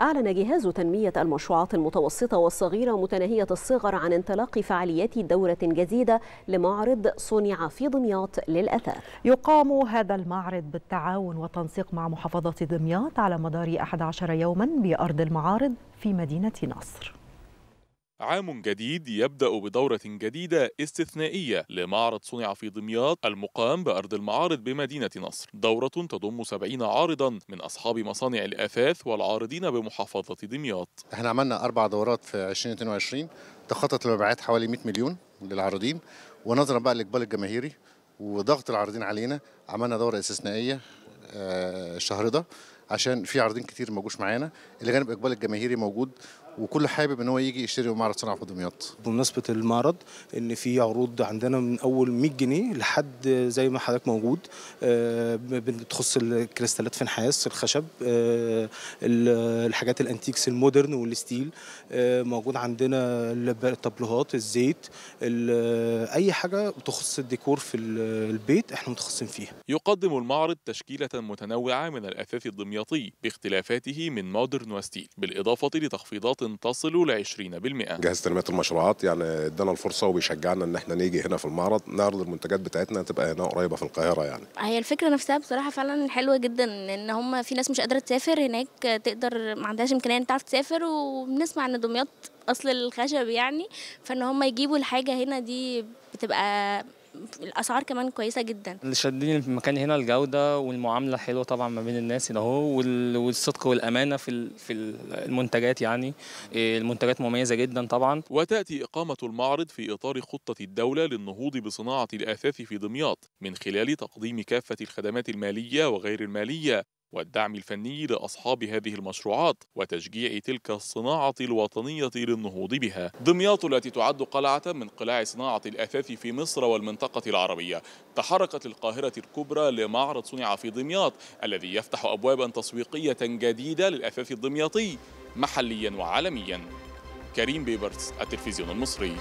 أعلن جهاز تنمية المشروعات المتوسطة والصغيرة متناهية الصغر عن انطلاق فعاليات دورة جديدة لمعرض صنع في دمياط للأثاث يقام هذا المعرض بالتعاون وتنسيق مع محافظة دمياط على مدار 11 يوما بأرض المعارض في مدينة نصر عام جديد يبدأ بدورة جديدة استثنائية لمعرض صنع في دمياط المقام بأرض المعارض بمدينة نصر دورة تضم 70 عارضا من أصحاب مصانع الأثاث والعارضين بمحافظة دمياط احنا عملنا أربع دورات في 2022 تخطت المبيعات حوالي 100 مليون للعارضين ونظرا بقى للإقبال الجماهيري وضغط العارضين علينا عملنا دورة استثنائية الشهر آه، ده عشان في عارضين كتير جوش معانا جانب اقبال الجماهيري موجود وكل حابب ان هو يجي يشتري معرض صناعه في دمياط. بمناسبه المعرض ان في عروض عندنا من اول 100 جنيه لحد زي ما حضرتك موجود آه، بتخص الكريستالات في النحاس الخشب آه، الحاجات الانتيكس المودرن والستيل آه، موجود عندنا الطبلوهات الزيت اي حاجه بتخص الديكور في البيت احنا متخصصين فيها. يقدم المعرض تشكيله متنوعه من الاثاث الدمياطي باختلافاته من مودرن وستيل بالاضافه لتخفيضات تصل ل 20% جهاز تنمية المشروعات يعني ادانا الفرصة وبيشجعنا ان احنا نيجي هنا في المعرض نعرض المنتجات بتاعتنا تبقى هنا قريبة في القاهرة يعني هي الفكرة نفسها بصراحة فعلا حلوة جدا ان هم في ناس مش قادرة تسافر هناك تقدر ما عندهاش امكانية تعرف تسافر وبنسمع ان دمياط اصل الخشب يعني فان هم يجيبوا الحاجة هنا دي بتبقى الاسعار كمان كويسه جدا اللي شدني في المكان هنا الجوده والمعامله الحلوه طبعا ما بين الناس هنا اهو والصدق والامانه في في المنتجات يعني إيه، المنتجات مميزه جدا طبعا وتاتي اقامه المعرض في اطار خطه الدوله للنهوض بصناعه الاثاث في دمياط من خلال تقديم كافه الخدمات الماليه وغير الماليه والدعم الفني لأصحاب هذه المشروعات وتشجيع تلك الصناعة الوطنية للنهوض بها دمياط التي تعد قلعة من قلاع صناعة الأثاث في مصر والمنطقة العربية تحركت القاهرة الكبرى لمعرض صنع في دمياط الذي يفتح أبوابا تسويقية جديدة للأثاث الدمياطي محليا وعالميا كريم بيبرتس التلفزيون المصري